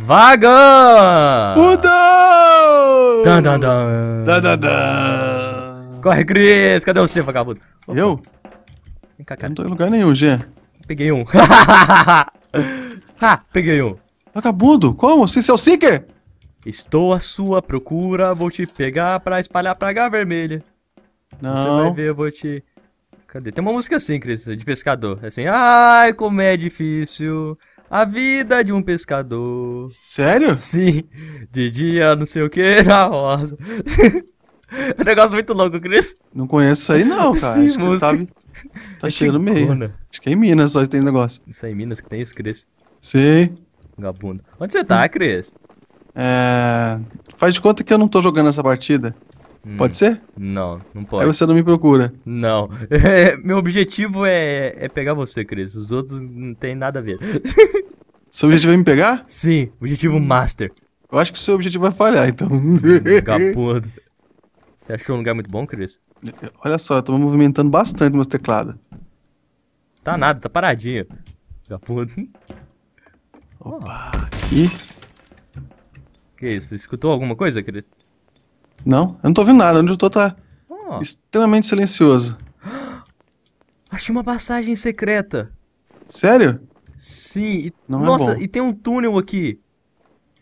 Vaga! Mudou! Dan, dan, dan. Dan, dan, dan. Corre, Cris! Cadê você, vagabundo? Opa. Eu? Vem cá, cara. Eu não tô em lugar nenhum, Gê. Peguei um. ha! Peguei um. Vagabundo, como? é seu seeker? Estou à sua procura, vou te pegar pra espalhar praga vermelha. Não. Você vai ver, eu vou te... Cadê? Tem uma música assim, Cris, de pescador. É assim, ai, como é difícil a vida de um pescador. Sério? Sim. De dia, não sei o que, na rosa. é um negócio muito louco, Cris. Não conheço isso aí, não, cara. Sim, Acho música. sabe. Tá cheio é cheio meio. Acho que é em Minas só tem negócio. Isso é em Minas que tem isso, Cris? Sim. Vagabunda. Onde você tá, Cris? É. Faz de conta que eu não tô jogando essa partida. Hum, pode ser? Não, não pode. Aí você não me procura. Não. Meu objetivo é, é pegar você, Cris. Os outros não tem nada a ver. Seu objetivo é me pegar? Sim, objetivo master. Eu acho que o seu objetivo vai é falhar, então. Capudo. Você achou um lugar muito bom, Cris? Olha só, eu tô movimentando bastante meus teclados. Tá nada, tá paradinho. Capudo. Opa, aqui. Que isso? escutou alguma coisa, Cris? Não, eu não tô ouvindo nada. Onde eu tô tá oh. extremamente silencioso. Achei uma passagem secreta. Sério? Sim. E... Não é Nossa, é bom. e tem um túnel aqui.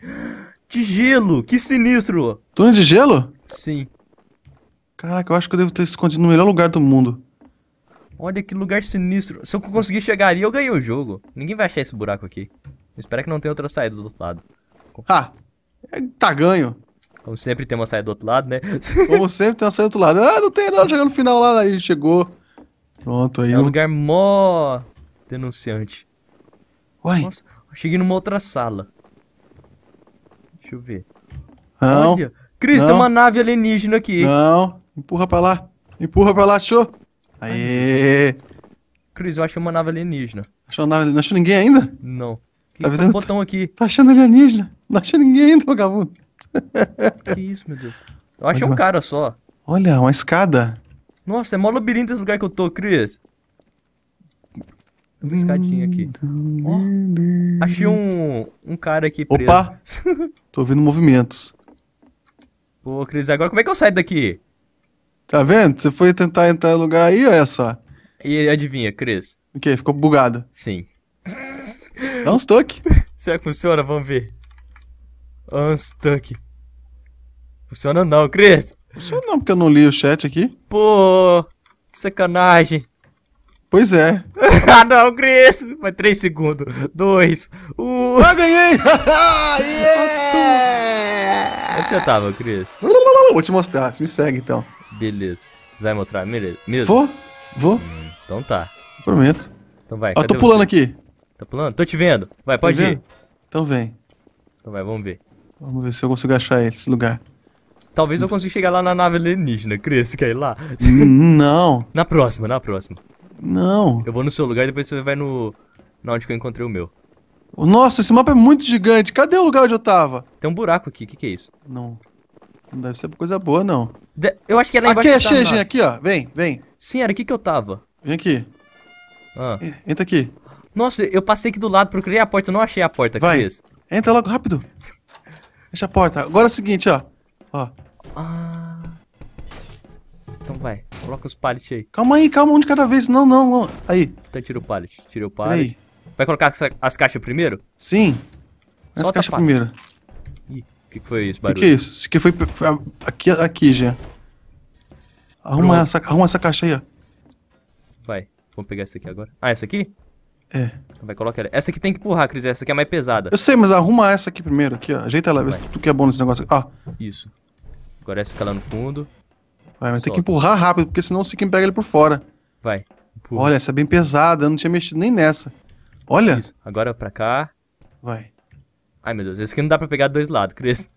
De gelo, que sinistro. Túnel de gelo? Sim. Caraca, eu acho que eu devo ter escondido no melhor lugar do mundo. Olha que lugar sinistro. Se eu conseguir chegar ali, eu ganhei o jogo. Ninguém vai achar esse buraco aqui. Espero que não tenha outra saída do outro lado. Ah, é, tá ganho. Como sempre tem uma saída do outro lado, né? Como sempre tem uma saída do outro lado. Ah, não tem nada, chegando no final lá, aí chegou. Pronto, aí. É um lugar mó denunciante. Uai. Nossa, cheguei numa outra sala. Deixa eu ver. Não. Olha, Cris, tem uma nave alienígena aqui. Não, empurra pra lá. Empurra pra lá, achou? Aê! Cris, eu achei uma nave alienígena. Achou uma nave Não achou ninguém ainda? Não. Que tá que vendo? Tá um botão aqui. Tá achando alienígena? Não achou ninguém ainda, vagabundo. Que isso, meu Deus. Eu achei um cara só. Olha, uma escada. Nossa, é mó labirinto esse lugar que eu tô, Cris. Uma escadinha aqui. achei um, um cara aqui preso. Opa! Tô ouvindo movimentos. Pô, Cris, agora como é que eu saio daqui? Tá vendo? Você foi tentar entrar no lugar aí, olha só. E adivinha, Cris? O quê? Ficou bugado. Sim. Dá uns toques. Será que funciona? Vamos ver. Unstuck. Funciona não, Cris. Funciona não, porque eu não li o chat aqui. Pô, que sacanagem. Pois é. ah, não, Cris. Mas 3 segundos. 2, 1. Ah, ganhei! yeah! Onde você tava, Cris? Vou te mostrar. Você me segue, então. Beleza. Você vai mostrar mesmo? Vou, vou. Hum, então tá. Prometo. Então vai. Ah, tô pulando você? aqui. Tá pulando? Tô te vendo. Vai, pode ir. Então vem. Então vai, vamos ver. Vamos ver se eu consigo achar esse lugar. Talvez eu consiga chegar lá na nave alienígena. Cris, você quer ir lá? Hum, não. na próxima, na próxima. Não. Eu vou no seu lugar e depois você vai no. Na onde que eu encontrei o meu. Nossa, esse mapa é muito gigante. Cadê o lugar onde eu tava? Tem um buraco aqui. O que, que é isso? Não. Não deve ser coisa boa, não. De... Eu acho que é lá embaixo. Aqui, achei, gente. Aqui, ó. Vem, vem. Sim, era aqui que eu tava. Vem aqui. Ah. Entra aqui. Nossa, eu passei aqui do lado, procurei a porta, eu não achei a porta, Vai. Cris. Entra logo, rápido. Fecha a porta. Agora é o seguinte, ó. Ó. Ah. Então vai, coloca os pallets aí. Calma aí, calma, um de cada vez. Não, não, não. Aí. Então tira o pallet. Tira o pallet. Vai colocar as, as, caixas primeiro? Sim. As caixas primeiro. Ih, o que, que, foi isso, barulho? O que, que, é isso? Isso aqui foi, foi aqui, aqui já. Arruma essa, arruma essa caixa aí, ó. Vai, vamos pegar essa aqui agora. Ah, essa aqui? É. Vai colocar ela. Essa aqui tem que empurrar, Cris. Essa aqui é mais pesada. Eu sei, mas arruma essa aqui primeiro. Aqui, ó. Ajeita ela. Vê se tu que é bom nesse negócio aqui. Ah. Isso. Agora essa fica lá no fundo. Vai, mas Solta. tem que empurrar rápido, porque senão o quem pega ele por fora. Vai. Empurra. Olha, essa é bem pesada. Eu não tinha mexido nem nessa. Olha. Isso. Agora pra cá. Vai. Ai, meu Deus. Esse aqui não dá pra pegar dois lados, Cris.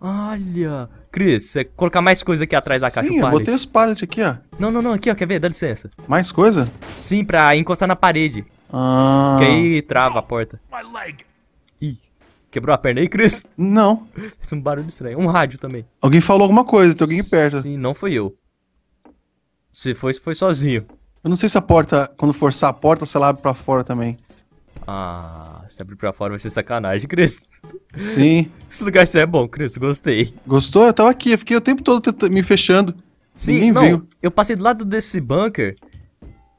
Olha. Cris, você colocar mais coisa aqui atrás da Sim, caixa. Sim, eu pallet. botei os pallet aqui, ó. Não, não, não, aqui, ó, quer ver? Dá licença. Mais coisa? Sim, pra encostar na parede. Ah. Que aí trava a porta. My leg. Ih, quebrou a perna aí, Cris? Não. Fez é um barulho estranho. Um rádio também. Alguém falou alguma coisa, tem alguém perto. Sim, não foi eu. Se foi, foi sozinho. Eu não sei se a porta, quando forçar a porta, se ela abre pra fora também. Ah, se abrir pra fora vai ser sacanagem, Cris. Sim. Esse lugar é bom, Cris, gostei. Gostou? Eu tava aqui, eu fiquei o tempo todo me fechando. Sim, Ninguém não, viu. eu passei do lado desse bunker,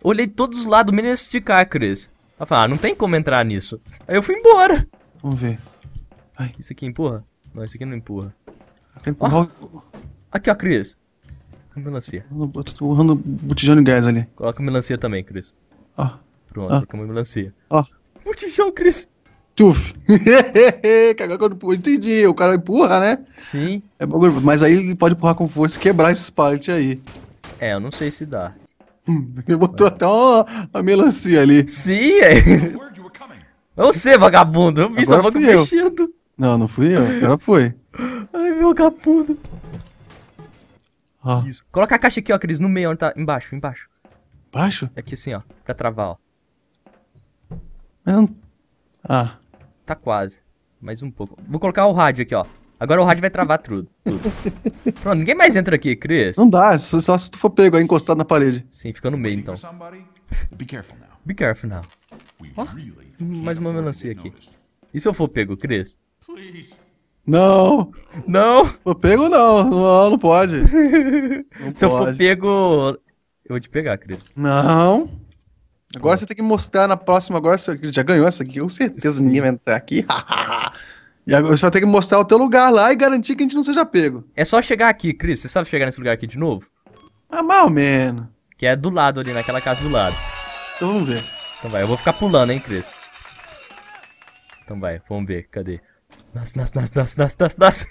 olhei todos os lados, menos esse de cá, Cris. Ela falou, ah, não tem como entrar nisso. Aí eu fui embora. Vamos ver. Ai. Isso aqui empurra? Não, isso aqui não empurra. Empurrar oh. Aqui, ó, Cris. Melancia. Eu tô empurrando botijão de gás ali. Coloca melancia também, Cris. Ó. Oh. Pronto, ah. coloca melancia. Ó. Oh chão, Cris. Tuf. Cagar Entendi. O cara empurra, né? Sim. É bagulho. Mas aí ele pode empurrar com força e quebrar esse pallet aí. É, eu não sei se dá. Ele botou até uma, a melancia ali. Sim, é. Você, vagabundo. Eu vi Agora sua boca mexendo. Não, não fui eu. Agora foi. Ai, meu vagabundo. Ah. Isso. Coloca a caixa aqui, ó, Cris, no meio, onde tá embaixo, embaixo. Embaixo? É aqui assim, ó, pra travar, ó. Eu não ah. Tá quase. Mais um pouco. Vou colocar o rádio aqui, ó. Agora o rádio vai travar tudo. tudo. Pronto, ninguém mais entra aqui, Chris. Não dá, é só se tu for pego aí encostado na parede. Sim, fica no meio então. Be careful now. Be careful now. Ó, mais uma melancia aqui. E se eu for pego, Chris? Não! Não! For pego não, não, não pode. Não se pode. eu for pego. Eu vou te pegar, Chris. Não! Agora você tem que mostrar na próxima, agora você já ganhou essa aqui, com certeza Sim. ninguém vai entrar aqui. e agora você vai ter que mostrar o teu lugar lá e garantir que a gente não seja pego. É só chegar aqui, Cris. Você sabe chegar nesse lugar aqui de novo? Ah, mal menos. Que é do lado ali, naquela casa do lado. Então vamos ver. Então vai, eu vou ficar pulando, hein, Cris. Então vai, vamos ver, cadê? Nossa, nossa, nossa, nossa, nossa, nossa,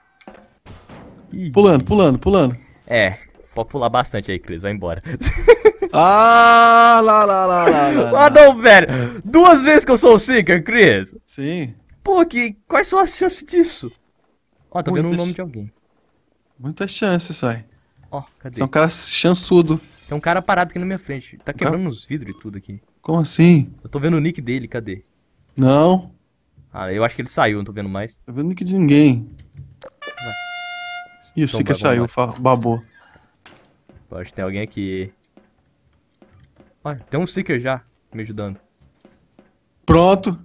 pulando, pulando, pulando. É, pode pular bastante aí, Cris, vai embora. Ah, lá, lá, lá, lá. lá, lá. velho. Duas vezes que eu sou o Seeker, Cris. Sim. Pô, que, quais são as chances disso? Ó, tô vendo o nome de alguém. Muitas chances, sai. Ó, cadê? Você é um cara chançudo. Tem um cara parado aqui na minha frente. Tá quebrando os vidros e tudo aqui. Como assim? Eu tô vendo o nick dele, cadê? Não. Ah, eu acho que ele saiu, não tô vendo mais. Tô tá vendo o nick de ninguém. Vai. Ih, o então, Seeker saiu, babou. Pode ter alguém aqui. Olha, tem um seeker já me ajudando. Pronto.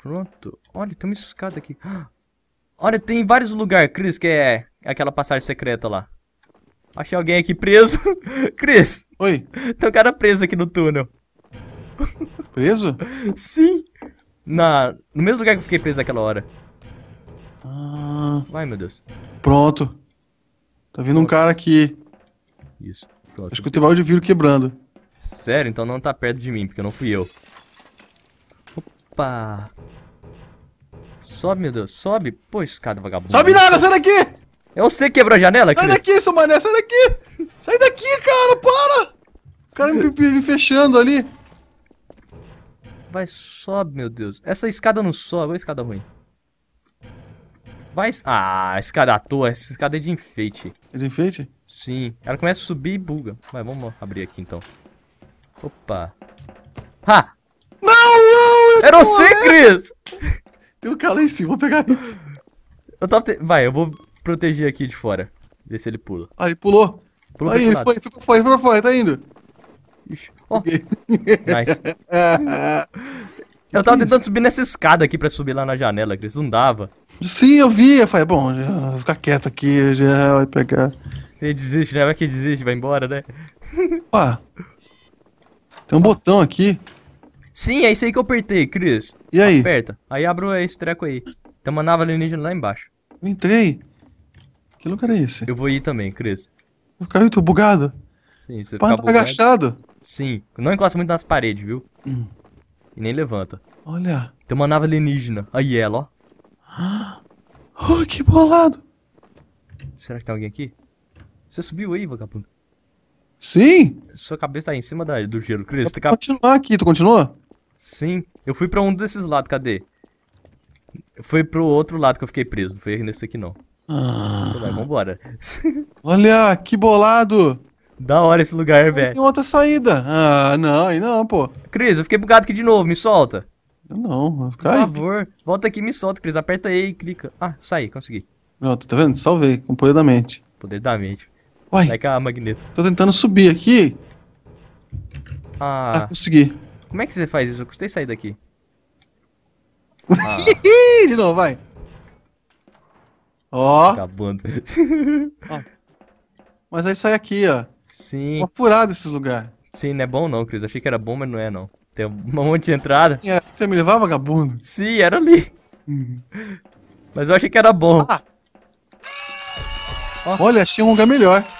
Pronto. Olha, tem uma escada aqui. Olha, tem vários lugares, Cris, que é aquela passagem secreta lá. Achei alguém aqui preso. Cris. Oi. Tem um cara preso aqui no túnel. Preso? Sim. Na, no mesmo lugar que eu fiquei preso naquela hora. Ah. Vai, meu Deus. Pronto. Tá vindo um cara aqui. Isso. Pronto. Acho que o tenho balde de vidro quebrando. Sério? Então não tá perto de mim, porque não fui eu. Opa! Sobe, meu Deus, sobe. Pô, escada é vagabundo. Sobe nada, sai daqui! É você que quebrou a janela, Sai daqui, seu mané, sai daqui! Sai daqui, cara, para! O cara me, me fechando ali. Vai, sobe, meu Deus. Essa escada não sobe, ou escada ruim? Vai, ah, escada à toa, essa escada é de enfeite. É de enfeite? Sim, ela começa a subir e buga. Vai, vamos abrir aqui então. Opa. Ha! Não, não! Era você, Cris! Tem um cara lá em cima, vou pegar ele. Eu tava te... Vai, eu vou proteger aqui de fora. Ver se ele pula. Aí, pulou. Pulou Aí, foi, foi, foi, foi, foi, tá indo. Ixi. Ó. Oh. nice. eu tava tentando subir nessa escada aqui pra subir lá na janela, Cris. Não dava. Sim, eu vi. Eu falei, bom, já vou ficar quieto aqui, já vai pegar. Você desiste, né? Vai que desiste, vai embora, né? Ó. Tem um botão aqui. Sim, é isso aí que eu apertei, Cris. E aí? Aperta. Aí abro esse treco aí. Tem uma nave alienígena lá embaixo. Eu entrei. Que lugar é esse? Eu vou ir também, Cris. Vou ficar muito bugado. Sim, você Pode ficar tá agachado. Sim. Não encosta muito nas paredes, viu? Hum. E nem levanta. Olha. Tem uma nave alienígena. Aí ela, ó. Oh, que bolado. Será que tem alguém aqui? Você subiu aí, vagabundo? Sim. Sua cabeça tá aí em cima da, do gelo, Cris. Cap... continuar aqui, tu continua? Sim. Eu fui pra um desses lados, cadê? Foi pro outro lado que eu fiquei preso, não foi nesse aqui não. Ah. Vai, vambora. Olha, que bolado! Da hora esse lugar, velho. Tem outra saída. Ah, não, aí não, pô. Cris, eu fiquei bugado aqui de novo, me solta. Eu não, cai. Por favor, volta aqui e me solta, Cris. Aperta aí e clica. Ah, saí, consegui. Não, tá vendo? Salvei, com poder da mente. Poder da mente. Uai. Vai a Magneto. Tô tentando subir aqui. Ah. ah, consegui. Como é que você faz isso? Eu custei sair daqui. Ah. De novo, vai. Ó. Acabando. Mas aí sai aqui, ó. Sim. Uma furada esses lugares. Sim, não é bom não, Cris. Achei que era bom, mas não é não. Tem um monte de entrada. É, você me levava, vagabundo? Sim, era ali. Uhum. Mas eu achei que era bom. Ah. Olha, achei um lugar melhor.